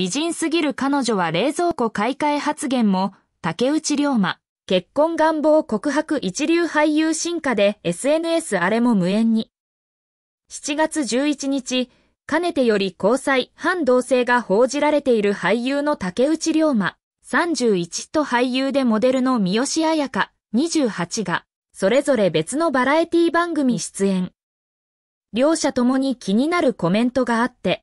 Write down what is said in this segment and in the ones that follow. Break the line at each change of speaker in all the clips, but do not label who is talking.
美人すぎる彼女は冷蔵庫買い替え発言も、竹内龍馬、結婚願望告白一流俳優進化で SNS あれも無縁に。7月11日、かねてより交際、反同性が報じられている俳優の竹内龍馬、31と俳優でモデルの三好彩香、28が、それぞれ別のバラエティ番組出演。両者ともに気になるコメントがあって、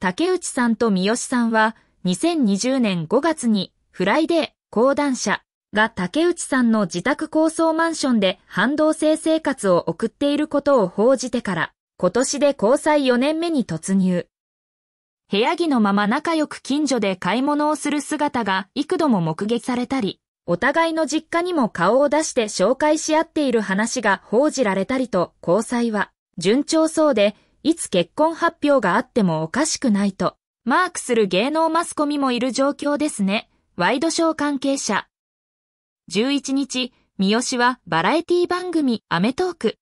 竹内さんと三好さんは、2020年5月に、フライデー、講談社が竹内さんの自宅高層マンションで半導性生活を送っていることを報じてから、今年で交際4年目に突入。部屋着のまま仲良く近所で買い物をする姿が幾度も目撃されたり、お互いの実家にも顔を出して紹介し合っている話が報じられたりと交際は順調そうでいつ結婚発表があってもおかしくないと、マークする芸能マスコミもいる状況ですね。ワイドショー関係者。11日、三好はバラエティ番組アメトーク。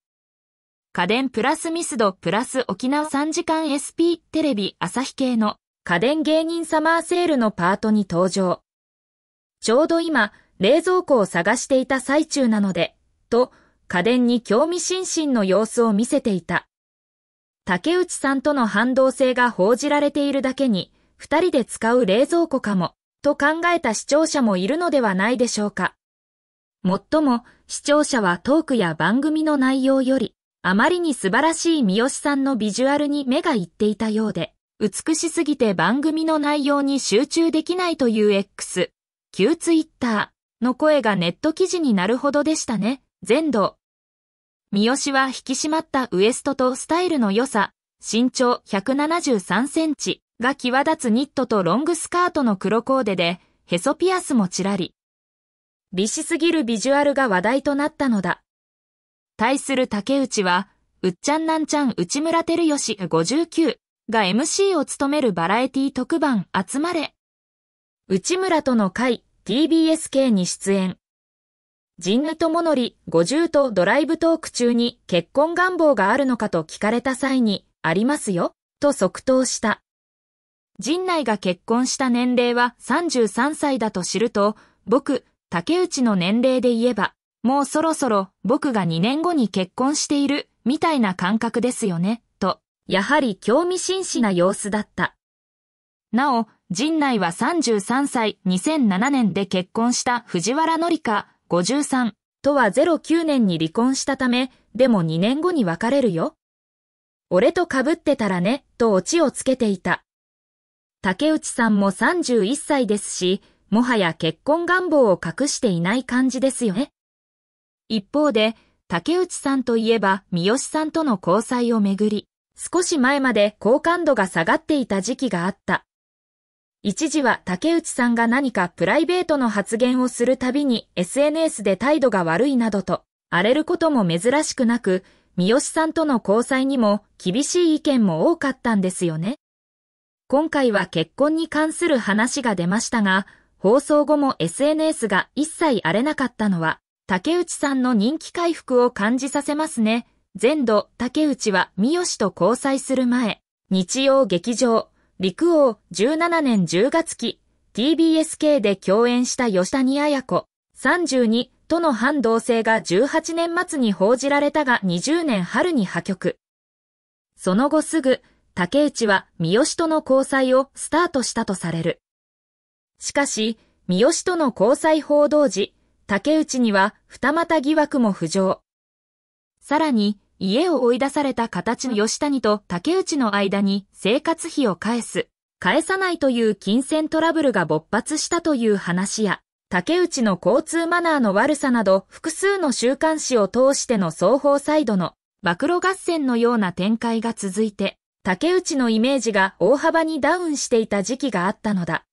家電プラスミスドプラス沖縄3時間 SP テレビ朝日系の家電芸人サマーセールのパートに登場。ちょうど今、冷蔵庫を探していた最中なので、と、家電に興味津々の様子を見せていた。竹内さんとの反動性が報じられているだけに、二人で使う冷蔵庫かも、と考えた視聴者もいるのではないでしょうか。もっとも、視聴者はトークや番組の内容より、あまりに素晴らしい三好さんのビジュアルに目がいっていたようで、美しすぎて番組の内容に集中できないという X、旧ツイッターの声がネット記事になるほどでしたね、全土。三好は引き締まったウエストとスタイルの良さ、身長173センチが際立つニットとロングスカートの黒コーデで、ヘソピアスもちらり。美しすぎるビジュアルが話題となったのだ。対する竹内は、うっちゃんなんちゃん内村照義59が MC を務めるバラエティ特番集まれ。内村との会 TBS k に出演。神武智則五重とドライブトーク中に結婚願望があるのかと聞かれた際に、ありますよ、と即答した。陣内が結婚した年齢は33歳だと知ると、僕、竹内の年齢で言えば、もうそろそろ僕が2年後に結婚している、みたいな感覚ですよね、と、やはり興味津々な様子だった。なお、陣内は33歳2007年で結婚した藤原紀香、53とは09年に離婚したため、でも2年後に別れるよ。俺と被ってたらね、とオチをつけていた。竹内さんも31歳ですし、もはや結婚願望を隠していない感じですよね。一方で、竹内さんといえば三好さんとの交際をめぐり、少し前まで好感度が下がっていた時期があった。一時は竹内さんが何かプライベートの発言をするたびに SNS で態度が悪いなどと、荒れることも珍しくなく、三好さんとの交際にも厳しい意見も多かったんですよね。今回は結婚に関する話が出ましたが、放送後も SNS が一切荒れなかったのは、竹内さんの人気回復を感じさせますね。前度、竹内は三好と交際する前、日曜劇場、陸王17年10月期 TBSK で共演した吉谷彩子32との反同性が18年末に報じられたが20年春に破局。その後すぐ、竹内は三好との交際をスタートしたとされる。しかし、三好との交際報道時、竹内には二股疑惑も浮上。さらに、家を追い出された形の吉谷と竹内の間に生活費を返す、返さないという金銭トラブルが勃発したという話や、竹内の交通マナーの悪さなど複数の週刊誌を通しての双方サイドの暴露合戦のような展開が続いて、竹内のイメージが大幅にダウンしていた時期があったのだ。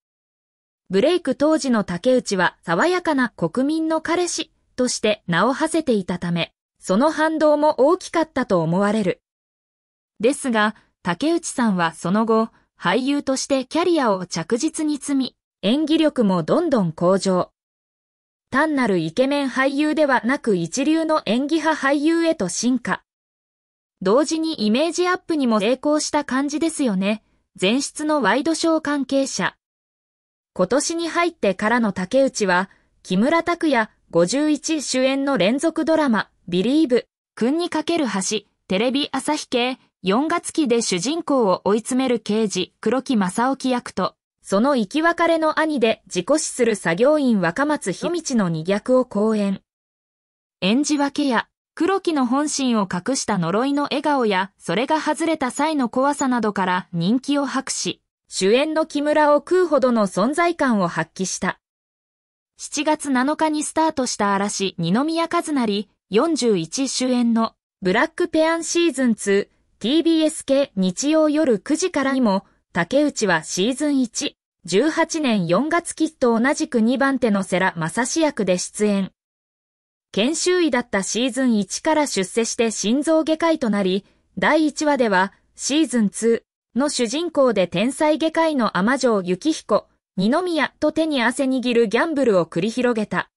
ブレイク当時の竹内は爽やかな国民の彼氏として名を馳せていたため、その反動も大きかったと思われる。ですが、竹内さんはその後、俳優としてキャリアを着実に積み、演技力もどんどん向上。単なるイケメン俳優ではなく一流の演技派俳優へと進化。同時にイメージアップにも成功した感じですよね。前出のワイドショー関係者。今年に入ってからの竹内は、木村拓也51主演の連続ドラマ、Believe 君にかける橋テレビ朝日系4月期で主人公を追い詰める刑事黒木正興役とその生き別れの兄で自己死する作業員若松ひみちの二逆を講演演じ分けや黒木の本心を隠した呪いの笑顔やそれが外れた際の怖さなどから人気を博し主演の木村を食うほどの存在感を発揮した7月7日にスタートした嵐二宮和成、41主演のブラックペアンシーズン 2TBS 系日曜夜9時からにも竹内はシーズン1、18年4月期と同じく2番手の世良正シ役で出演。研修医だったシーズン1から出世して心臓外科医となり、第1話ではシーズン2の主人公で天才外科医の天城幸彦、二宮と手に汗握るギャンブルを繰り広げた。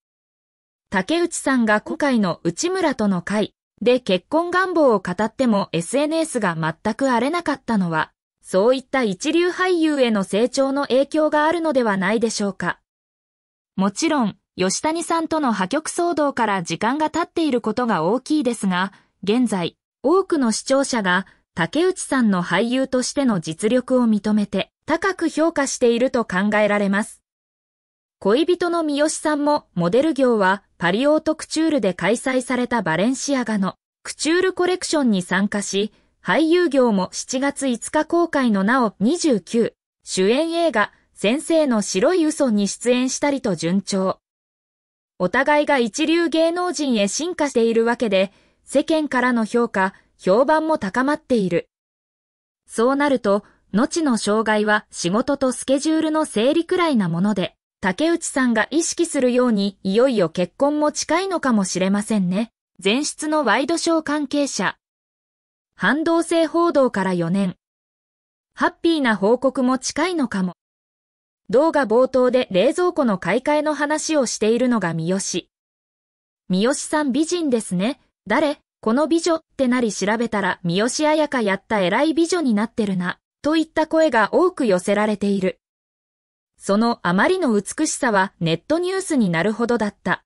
竹内さんが今回の内村との会で結婚願望を語っても SNS が全く荒れなかったのは、そういった一流俳優への成長の影響があるのではないでしょうか。もちろん、吉谷さんとの破局騒動から時間が経っていることが大きいですが、現在、多くの視聴者が竹内さんの俳優としての実力を認めて高く評価していると考えられます。恋人の三好さんもモデル業はパリオートクチュールで開催されたバレンシアガのクチュールコレクションに参加し、俳優業も7月5日公開のなお29、主演映画、先生の白い嘘に出演したりと順調。お互いが一流芸能人へ進化しているわけで、世間からの評価、評判も高まっている。そうなると、後の障害は仕事とスケジュールの整理くらいなもので、竹内さんが意識するように、いよいよ結婚も近いのかもしれませんね。前室のワイドショー関係者。反動性報道から4年。ハッピーな報告も近いのかも。動画冒頭で冷蔵庫の買い替えの話をしているのが三好。三好さん美人ですね。誰この美女ってなり調べたら三好彩香やった偉い美女になってるな、といった声が多く寄せられている。そのあまりの美しさはネットニュースになるほどだった。